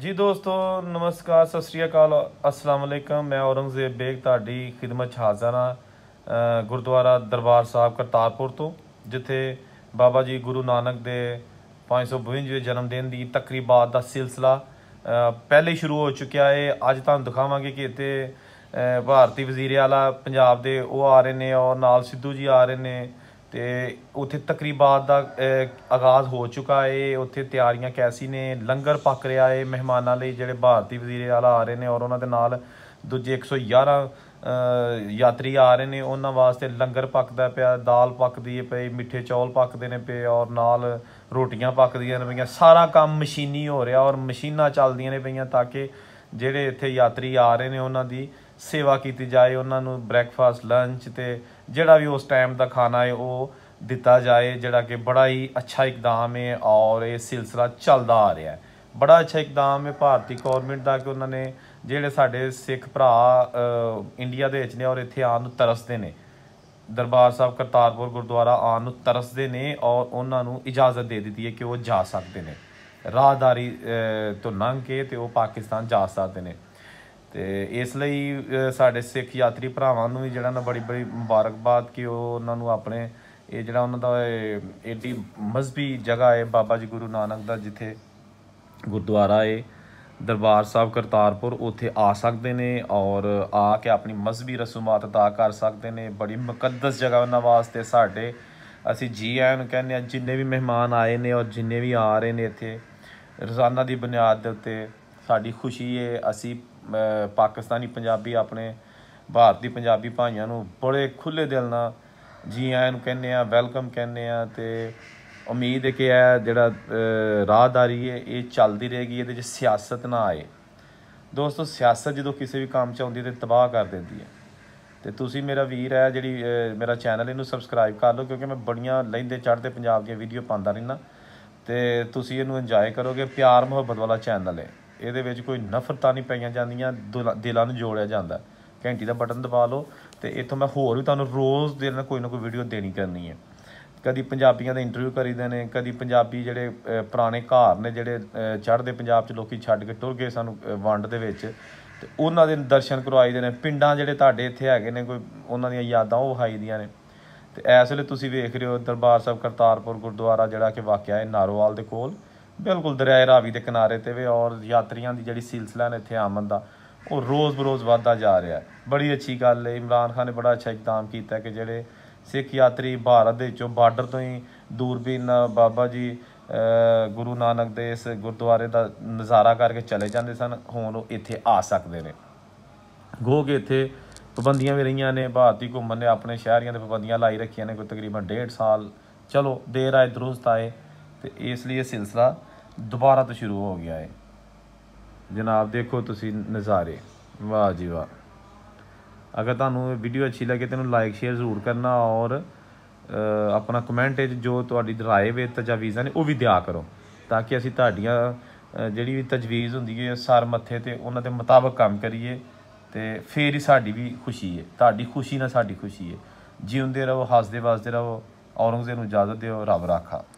ਜੀ ਦੋਸਤੋ ਨਮਸਕਾਰ ਸਤਿ ਸ੍ਰੀ ਅਕਾਲ ਅਸਲਾਮ ਅਲੈਕਮ ਮੈਂ ਔਰੰਗਜ਼ੇਬ ਬੇਗ ਤੁਹਾਡੀ ਖਿਦਮਤ ਹਾਜ਼ਰ ਹਾਂ ਗੁਰਦੁਆਰਾ ਦਰਬਾਰ ਸਾਹਿਬ ਕਰਤਾਰਪੁਰ ਤੋਂ ਜਿੱਥੇ ਬਾਬਾ ਜੀ ਗੁਰੂ ਨਾਨਕ ਦੇ 552ਵੇਂ ਜਨਮ ਦਿਨ ਦੀ ਤਕਰੀਬਾਤ ਦਾ ਸਿਲਸਿਲਾ ਪਹਿਲੇ ਸ਼ੁਰੂ ਹੋ ਚੁੱਕਿਆ ਹੈ ਅੱਜ ਤੁਹਾਨੂੰ ਦਿਖਾਵਾਂਗੇ ਕਿ ਇੱਥੇ ਭਾਰਤੀ ਵਜ਼ੀਰ ਆਲਾ ਪੰਜਾਬ ਦੇ ਉਹ ਆ ਰਹੇ ਨੇ ਔਰ ਨਾਲ ਸਿੱਧੂ ਜੀ ਆ ਰਹੇ ਨੇ ਤੇ ਉੱਥੇ ਤਕਰੀਬਾਤ ਦਾ ਆਗਾਜ਼ ਹੋ ਚੁੱਕਾ ਏ ਉੱਥੇ ਤਿਆਰੀਆਂ ਕੈਸੀ ਨੇ ਲੰਗਰ ਪੱਕ ਰਿਹਾ ਏ ਮਹਿਮਾਨਾਂ ਲਈ ਜਿਹੜੇ ਭਾਰਤੀ ਵਜ਼ੀਰ ਆਲਾ ਆ ਰਹੇ ਨੇ ਔਰ ਉਹਨਾਂ ਦੇ ਨਾਲ ਦੂਜੇ 111 ਯਾਤਰੀ ਆ ਰਹੇ ਨੇ ਉਹਨਾਂ ਵਾਸਤੇ ਲੰਗਰ ਪੱਕਦਾ ਪਿਆ ਦਾਲ ਪੱਕਦੀ ਏ ਪਈ ਮਿੱਠੇ ਚੌਲ ਪੱਕਦੇ ਨੇ ਪਏ ਔਰ ਨਾਲ ਰੋਟੀਆਂ ਪੱਕਦੀਆਂ ਨੇ ਪਈਆਂ ਸਾਰਾ ਕੰਮ ਮਸ਼ੀਨੀ ਹੋ ਰਿਹਾ ਔਰ ਮਸ਼ੀਨਾਂ ਚੱਲਦੀਆਂ ਨੇ ਪਈਆਂ ਤਾਂ ਕਿ ਜਿਹੜੇ ਇੱਥੇ ਯਾਤਰੀ ਆ ਰਹੇ ਨੇ ਉਹਨਾਂ ਦੀ ਸੇਵਾ ਕੀਤੀ ਜਾਏ ਉਹਨਾਂ ਨੂੰ ਬ੍ਰੈਕਫਾਸਟ ਲੰਚ ਤੇ ਜਿਹੜਾ ਵੀ ਉਸ ਟਾਈਮ ਦਾ ਖਾਣਾ ਹੈ ਉਹ ਦਿੱਤਾ ਜਾਏ ਜਿਹੜਾ ਕਿ ਬੜਾ ਹੀ ਅੱਛਾ ਇਕਦਾਮ ਹੈ ਔਰ ਇਹ ਸਿਲਸਿਲਾ ਚੱਲਦਾ ਆ ਰਿਹਾ ਹੈ ਬੜਾ ਅੱਛਾ ਇਕਦਾਮ ਹੈ ਭਾਰਤੀ ਗਵਰਨਮੈਂਟ ਦਾ ਕਿ ਉਹਨਾਂ ਨੇ ਜਿਹੜੇ ਸਾਡੇ ਸਿੱਖ ਭਰਾ ਇੰਡੀਆ ਦੇ ਵਿੱਚ ਨੇ ਔਰ ਇੱਥੇ ਆਉਣ ਨੂੰ ਤਰਸਦੇ ਨੇ ਦਰਬਾਰ ਸਾਹਿਬ ਕਰਤਾਰਪੁਰ ਗੁਰਦੁਆਰਾ ਆਉਣ ਨੂੰ ਤਰਸਦੇ ਨੇ ਔਰ ਉਹਨਾਂ ਨੂੰ ਇਜਾਜ਼ਤ ਦੇ ਦਿੱਤੀ ਹੈ ਕਿ ਉਹ ਜਾ ਸਕਦੇ ਨੇ ਰਾਹਦਾਰੀ ਤੋਂ ਲੰਘ ਕੇ ਤੇ ਉਹ ਪਾਕਿਸਤਾਨ ਜਾ ਸਕਦੇ ਨੇ ਤੇ ਇਸ ਲਈ ਸਾਡੇ ਸਿੱਖ ਯਾਤਰੀ ਭਰਾਵਾਂ ਨੂੰ ਵੀ ਜਿਹੜਾ ਨਾ ਬੜੀ ਬੜੀ ਮੁਬਾਰਕਬਾਦ ਕਿ ਉਹ ਉਹਨਾਂ ਨੂੰ ਆਪਣੇ ਇਹ ਜਿਹੜਾ ਉਹਨਾਂ ਦਾ ਏਡੀ ਮਜ਼ਬੀ ਜਗ੍ਹਾ ਹੈ ਬਾਬਾ ਜੀ ਗੁਰੂ ਨਾਨਕ ਦਾ ਜਿੱਥੇ ਗੁਰਦੁਆਰਾ ਹੈ ਦਰਬਾਰ ਸਾਹਿਬ ਕਰਤਾਰਪੁਰ ਉੱਥੇ ਆ ਸਕਦੇ ਨੇ ਔਰ ਆ ਕੇ ਆਪਣੀ ਮਜ਼ਬੀ ਰਸੂਮਾਤ ਅਦਾ ਕਰ ਸਕਦੇ ਨੇ ਬੜੀ ਮੁਕੱਦਸ ਜਗ੍ਹਾ ਉਹਨਾਂ ਵਾਸਤੇ ਸਾਡੇ ਅਸੀਂ ਜੀ ਆਇਆਂ ਨੂੰ ਕਹਿੰਦੇ ਆ ਜਿੰਨੇ ਵੀ ਮਹਿਮਾਨ ਆਏ ਨੇ ਔਰ ਜਿੰਨੇ ਵੀ ਆ ਰਹੇ ਨੇ ਇੱਥੇ ਰੋਜ਼ਾਨਾ ਦੀ ਬੁਨਿਆਦ ਦੇ ਉੱਤੇ ਸਾਡੀ ਖੁਸ਼ੀ ਹੈ ਅਸੀਂ ਪਾਕਿਸਤਾਨੀ ਪੰਜਾਬੀ ਆਪਣੇ ਭਾਰਤੀ ਪੰਜਾਬੀ ਭਾਈਆਂ ਨੂੰ ਬੜੇ ਖੁੱਲੇ ਦਿਲ ਨਾਲ ਜੀ ਆਇਆਂ ਨੂੰ ਕਹਿੰਦੇ ਆ ਵੈਲਕਮ ਕਹਿੰਦੇ ਆ ਤੇ ਉਮੀਦ ਹੈ ਕਿ ਇਹ ਜਿਹੜਾ ਰਾਹਦਾਰੀ ਹੈ ਇਹ ਚੱਲਦੀ ਰਹੇਗੀ ਇਹਦੇ ਵਿੱਚ ਸਿਆਸਤ ਨਾ ਆਏ ਦੋਸਤੋ ਸਿਆਸਤ ਜਦੋਂ ਕਿਸੇ ਵੀ ਕੰਮ 'ਚ ਆਉਂਦੀ ਤੇ ਤਬਾਹ ਕਰ ਦਿੰਦੀ ਹੈ ਤੇ ਤੁਸੀਂ ਮੇਰਾ ਵੀਰ ਹੈ ਜਿਹੜੀ ਮੇਰਾ ਚੈਨਲ ਇਹਨੂੰ ਸਬਸਕ੍ਰਾਈਬ ਕਰ ਲਓ ਕਿਉਂਕਿ ਮੈਂ ਬੜੀਆਂ ਲੈਂਦੇ ਚੜਦੇ ਪੰਜਾਬ ਦੀਆਂ ਵੀਡੀਓ ਪਾਉਂਦਾ ਰਹਿਣਾ ਤੇ ਤੁਸੀਂ ਇਹਨੂੰ ਇੰਜੋਏ ਕਰੋਗੇ ਪਿਆਰ ਮੁਹੱਬਤ ਵਾਲਾ ਚੈਨਲ ਹੈ ਇਹਦੇ ਵਿੱਚ ਕੋਈ ਨਫ਼ਰਤਾਂ ਨਹੀਂ ਪਾਈਆਂ ਜਾਂਦੀਆਂ ਦਿਲਾਂ ਨੂੰ ਜੋੜਿਆ ਜਾਂਦਾ ਘੰਟੀ ਦਾ ਬਟਨ ਦਬਾ ਲਓ ਤੇ ਇਥੋਂ ਮੈਂ ਹੋਰ ਵੀ ਤੁਹਾਨੂੰ ਰੋਜ਼ ਦੇ ਨਾਲ ਕੋਈ ਨਾ ਕੋਈ ਵੀਡੀਓ ਦੇਣੀ ਕਰਨੀ ਹੈ ਕਦੀ ਪੰਜਾਬੀਆਂ ਦਾ ਇੰਟਰਵਿਊ ਕਰੀਦੇ ਨੇ ਕਦੀ ਪੰਜਾਬੀ ਜਿਹੜੇ ਪੁਰਾਣੇ ਘਰ ਨੇ ਜਿਹੜੇ ਚੜ੍ਹਦੇ ਪੰਜਾਬ 'ਚ ਲੋਕੀ ਛੱਡ ਕੇ ਟੁਰ ਗਏ ਸਾਨੂੰ ਵੰਡ ਦੇ ਵਿੱਚ ਤੇ ਉਹਨਾਂ ਦੇ ਦਰਸ਼ਨ ਕਰਵਾਈਦੇ ਨੇ ਪਿੰਡਾਂ ਜਿਹੜੇ ਤੁਹਾਡੇ ਇੱਥੇ ਹੈਗੇ ਨੇ ਕੋਈ ਉਹਨਾਂ ਦੀਆਂ ਯਾਦਾਂ ਉਹ ਵਹਾਈਦੀਆਂ ਨੇ ਤੇ ਐਸ ਵੇਲੇ ਤੁਸੀਂ ਵੇਖ ਰਹੇ ਹੋ ਦਰਬਾਰ ਸਾਹਿਬ ਕਰਤਾਰਪੁਰ ਗੁਰਦੁਆਰਾ ਜਿਹੜਾ ਕਿ ਵਾਕਿਆ ਹੈ ਨਾਰੋਵਾਲ ਦੇ ਕੋਲ ਬਿਲਕੁਲ ਦਰਿਆ ਰਾਵੀ ਦੇ ਕਿਨਾਰੇ ਤੇ ਵੇ ਔਰ ਯਾਤਰੀਆਂ ਦੀ ਜਿਹੜੀ ਸਿਲਸਿਲਾ ਨੇ ਇੱਥੇ ਆਮਦ ਦਾ ਉਹ ਰੋਜ਼-ਬਰੋਜ਼ ਵਧਦਾ ਜਾ ਰਿਹਾ ਹੈ ਬੜੀ ਅੱਛੀ ਗੱਲ ਹੈ ਇਮਰਾਨ ਖਾਨ ਨੇ ਬੜਾ ਅੱਛਾ ਇਕਦਾਮ ਕੀਤਾ ਕਿ ਜਿਹੜੇ ਸਿੱਖ ਯਾਤਰੀ ਭਾਰਤ ਦੇ ਚੋਂ ਬਾਰਡਰ ਤੋਂ ਹੀ ਦੂਰਬੀਨ ਬਾਬਾ ਜੀ ਗੁਰੂ ਨਾਨਕ ਦੇ ਇਸ ਗੁਰਦੁਆਰੇ ਦਾ ਨਜ਼ਾਰਾ ਕਰਕੇ ਚਲੇ ਜਾਂਦੇ ਸਨ ਹੁਣ ਉਹ ਇੱਥੇ ਆ ਸਕਦੇ ਨੇ ਗੋ ਇੱਥੇ ਪਾਬੰਦੀਆਂ ਵੀ ਰਹੀਆਂ ਨੇ ਭਾਰਤੀ ਘੁੰਮਣ ਨੇ ਆਪਣੇ ਸ਼ਹਿਰੀਆਂ ਤੇ ਪਾਬੰਦੀਆਂ ਲਾਈ ਰੱਖੀਆਂ ਨੇ ਕੋਈ ਤਕਰੀਬਨ 1.5 ਸਾਲ ਚਲੋ ਦੇਰ ਆਏ ਦਰੁਸਤ ਆਏ ਤੇ ਇਸ ਲਈ ਇਹ ਸਿਲਸਿਲਾ ਦੁਬਾਰਾ ਤੋਂ ਸ਼ੁਰੂ ਹੋ ਗਿਆ ਹੈ ਜਨਾਬ ਦੇਖੋ ਤੁਸੀਂ ਨਜ਼ਾਰੇ ਵਾਹ ਜੀ ਵਾਹ ਅਗਰ ਤੁਹਾਨੂੰ ਇਹ ਵੀਡੀਓ ਅੱਛੀ ਲੱਗੇ ਤੇ ਨੂੰ ਲਾਈਕ ਸ਼ੇਅਰ ਜ਼ਰੂਰ ਕਰਨਾ ਔਰ ਆਪਣਾ ਕਮੈਂਟ ਵਿੱਚ ਜੋ ਤੁਹਾਡੀ ਰਾਏ ਵੇ ਤਜਵੀਜ਼ਾਂ ਨੇ ਉਹ ਵੀ ਦਿਆ ਕਰੋ ਤਾਂ ਕਿ ਅਸੀਂ ਤੁਹਾਡੀਆਂ ਜਿਹੜੀ ਵੀ ਤਜਵੀਜ਼ ਹੁੰਦੀ ਹੈ ਸਰ ਮੱਥੇ ਤੇ ਉਹਨਾਂ ਦੇ ਮੁਤਾਬਕ ਕੰਮ ਕਰੀਏ ਤੇ ਫੇਰ ਹੀ ਸਾਡੀ ਵੀ ਖੁਸ਼ੀ ਹੈ ਤੁਹਾਡੀ ਖੁਸ਼ੀ ਨਾਲ ਸਾਡੀ ਖੁਸ਼ੀ ਹੈ ਜੀਉਂਦੇ ਰਹੋ ਹੱਸਦੇ ਵਸਦੇ ਰਹੋ ਔਰੰਗਜ਼ੇਬ ਨੂੰ ਇਜਾਜ਼ਤ ਦਿਓ ਰੱਬ ਰਾਖਾ